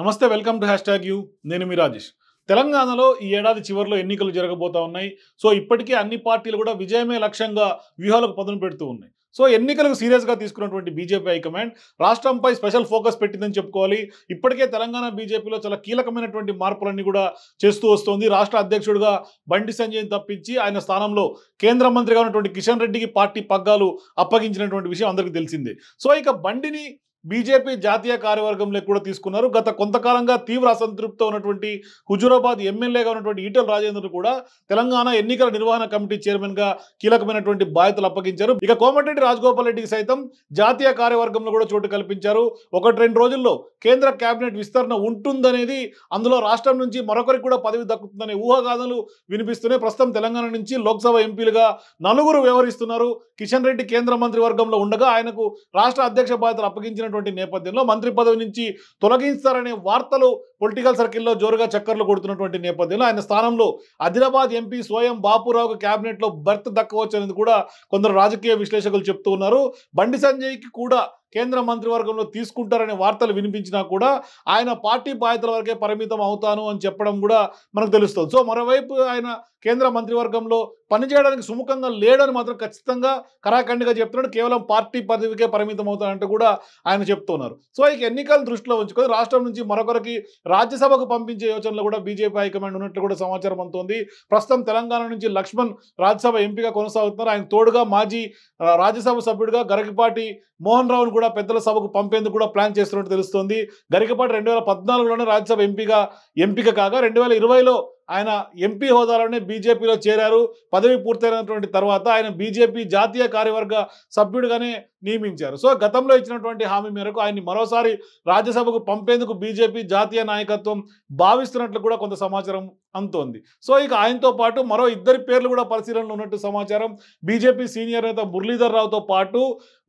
నమస్తే welcome to hashtag U నేను మీ రాజేష్ తెలంగాణలో ఈ ఏడాది చివరిలో ఎన్నికలు జరగబోతా ఉన్నాయి సో ఇప్పటికే అన్ని పార్టీలు కూడా విజయమే లక్ష్యంగా వ్యూహాలకు పదును పెడుతూ ఉన్నాయి సో ఎన్నికలకు సీరియస్గా తీసుకున్నటువంటి బీజేపీ హైకమాండ్ రాష్ట్రంపై స్పెషల్ ఫోకస్ పెట్టిందని చెప్పుకోవాలి ఇప్పటికే తెలంగాణ బీజేపీలో చాలా కీలకమైనటువంటి మార్పులన్నీ కూడా చేస్తూ వస్తోంది రాష్ట్ర అధ్యక్షుడిగా బండి సంజయ్ తప్పించి ఆయన స్థానంలో కేంద్ర మంత్రిగా ఉన్నటువంటి కిషన్ రెడ్డికి పార్టీ పగ్గాలు అప్పగించినటువంటి విషయం అందరికీ తెలిసిందే సో ఇక బండిని బీజేపీ జాతీయ కార్యవర్గంలో కూడా తీసుకున్నారు గత కొంతకాలంగా తీవ్ర అసంతృప్తితో ఉన్నటువంటి హుజూరాబాద్ ఎమ్మెల్యేగా ఉన్నటువంటి ఈటల రాజేందర్ కూడా తెలంగాణ ఎన్నికల నిర్వహణ కమిటీ చైర్మన్ గా కీలకమైనటువంటి బాధ్యతలు అప్పగించారు ఇక కోమటిరెడ్డి రాజగోపాల్ రెడ్డికి సైతం జాతీయ కార్యవర్గంలో కూడా చోటు కల్పించారు ఒకటి రెండు రోజుల్లో కేంద్ర కేబినెట్ విస్తరణ ఉంటుందనేది అందులో రాష్ట్రం నుంచి మరొకరికి కూడా పదవి దక్కుతుందనే ఊహాగాథలు వినిపిస్తున్నాయి ప్రస్తుతం తెలంగాణ నుంచి లోక్సభ ఎంపీలుగా నలుగురు వ్యవహరిస్తున్నారు కిషన్ రెడ్డి కేంద్ర మంత్రి వర్గంలో ఉండగా ఆయనకు రాష్ట్ర అధ్యక్ష బాధ్యతలు అప్పగించిన చేస్తున్నటువంటి నేపథ్యంలో మంత్రి పదవి నుంచి తొలగిస్తారనే వార్తలు పొలిటికల్ సర్కిల్లో జోరుగా చక్కర్లు కొడుతున్నటువంటి నేపథ్యంలో ఆయన స్థానంలో ఆదిలాబాద్ ఎంపీ స్వయం బాపురావుకు క్యాబినెట్లో బర్త్ అనేది కూడా కొందరు రాజకీయ విశ్లేషకులు చెప్తూ ఉన్నారు బండి సంజయ్కి కూడా కేంద్ర మంత్రివర్గంలో తీసుకుంటారనే వార్తలు వినిపించినా కూడా ఆయన పార్టీ బాధ్యతల వరకే పరిమితం అవుతాను అని చెప్పడం కూడా మనకు తెలుస్తుంది సో మరోవైపు ఆయన కేంద్ర మంత్రివర్గంలో పనిచేయడానికి సుముఖంగా లేడని మాత్రం ఖచ్చితంగా కరాఖండిగా చెప్తున్నాడు కేవలం పార్టీ పదవికే పరిమితం అవుతానంటూ కూడా ఆయన చెప్తున్నారు సో ఇక ఎన్నికల దృష్టిలో ఉంచుకొని రాష్ట్రం నుంచి మరొకరికి రాజ్యసభకు పంపించే యోచనలో కూడా బీజేపీ హైకమాండ్ ఉన్నట్లు కూడా సమాచారం అందుతుంది ప్రస్తుతం తెలంగాణ నుంచి లక్ష్మణ్ రాజ్యసభ ఎంపీగా కొనసాగుతున్నారు ఆయన తోడుగా మాజీ రాజ్యసభ సభ్యుడిగా గరగపాటి మోహన్ రావును కూడా పెద్దల సభకు పంపేందుకు కూడా ప్లాన్ చేస్తున్నట్టు తెలుస్తోంది గరికపాటి రెండు వేల పద్నాలుగులోనే రాజ్యసభ ఎంపీగా ఎంపిక కాగా రెండు వేల ఇరవైలో ఆయన ఎంపీ హోదాలోనే బీజేపీలో చేరారు పదవి పూర్తయినటువంటి తర్వాత ఆయన బీజేపీ జాతీయ కార్యవర్గ సభ్యుడిగానే నియమించారు సో గతంలో ఇచ్చినటువంటి హామీ మేరకు ఆయన్ని మరోసారి రాజ్యసభకు పంపేందుకు బీజేపీ జాతీయ నాయకత్వం భావిస్తున్నట్లు కూడా కొంత సమాచారం అంతోంది సో ఇక ఆయనతో పాటు మరో ఇద్దరి పేర్లు కూడా పరిశీలనలో ఉన్నట్టు సమాచారం బీజేపీ సీనియర్ నేత మురళీధర్ రావుతో పాటు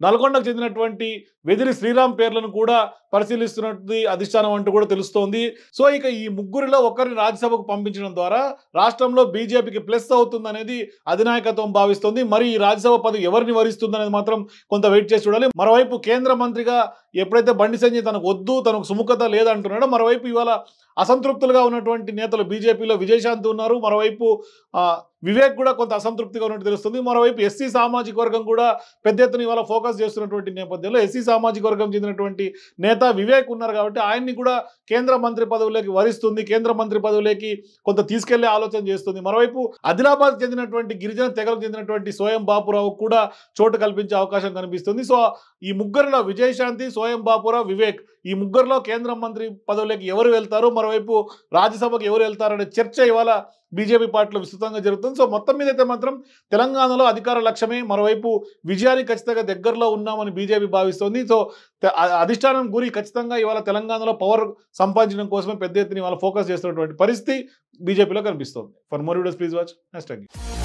నల్గొండకు చెందినటువంటి వెదిరి శ్రీరామ్ పేర్లను కూడా పరిశీలిస్తున్నది అధిష్టానం అంటూ కూడా తెలుస్తోంది సో ఇక ఈ ముగ్గురిలో ఒకరిని రాజ్యసభకు పంపించడం ద్వారా రాష్ట్రంలో బీజేపీకి ప్లస్ అవుతుందనేది అధినాయకత్వం భావిస్తోంది మరి ఈ రాజ్యసభ పదవి ఎవరిని వరిస్తుందనేది మాత్రం కొంత వెయిట్ చేసి చూడాలి మరోవైపు కేంద్ర మంత్రిగా ఎప్పుడైతే బండి సంజయ్ తనకు వద్దు తనకు సుముఖత లేదంటున్నాడో మరోవైపు ఇవాళ అసంతృప్తులుగా ఉన్నటువంటి నేతలు బీజేపీలో విజయశాంతి ఉన్నారు మరోవైపు వివేక్ కూడా కొంత అసంతృప్తిగా ఉన్నట్టు తెలుస్తుంది మరోవైపు ఎస్సీ సామాజిక వర్గం కూడా పెద్ద ఎత్తున ఇవాళ ఫోకస్ చేస్తున్నటువంటి నేపథ్యంలో ఎస్సీ సామాజిక వర్గం చెందినటువంటి నేత వివేక్ ఉన్నారు కాబట్టి ఆయన్ని కూడా కేంద్ర మంత్రి పదవులకి వరిస్తుంది కేంద్ర మంత్రి పదవులకి కొంత తీసుకెళ్లే ఆలోచన చేస్తుంది మరోవైపు ఆదిలాబాద్ చెందినటువంటి గిరిజన తెగలకు చెందినటువంటి సోయం బాపురావు కూడా చోటు కల్పించే అవకాశం కనిపిస్తుంది సో ఈ ముగ్గురులో విజయశాంతి సోయం బాపురావు వివేక్ ఈ ముగ్గురులో కేంద్ర మంత్రి పదవులకి ఎవరు వెళ్తారు మరోవైపు రాజ్యసభకు ఎవరు వెళ్తారనే చర్చ ఇవాళ బీజేపీ పార్టీలో విస్తృతంగా జరుగుతుంది వస్తుంది సో మొత్తం మీద అయితే మాత్రం తెలంగాణలో అధికార లక్ష్యమే మరోవైపు విజయానికి ఖచ్చితంగా దగ్గరలో ఉన్నామని బీజేపీ భావిస్తోంది సో అధిష్టానం గురి ఖచ్చితంగా ఇవాళ తెలంగాణలో పవర్ సంపాదించడం కోసమే పెద్ద ఎత్తున ఇవాళ ఫోకస్ చేస్తున్నటువంటి పరిస్థితి బీజేపీలో కనిపిస్తోంది for more videos please watch next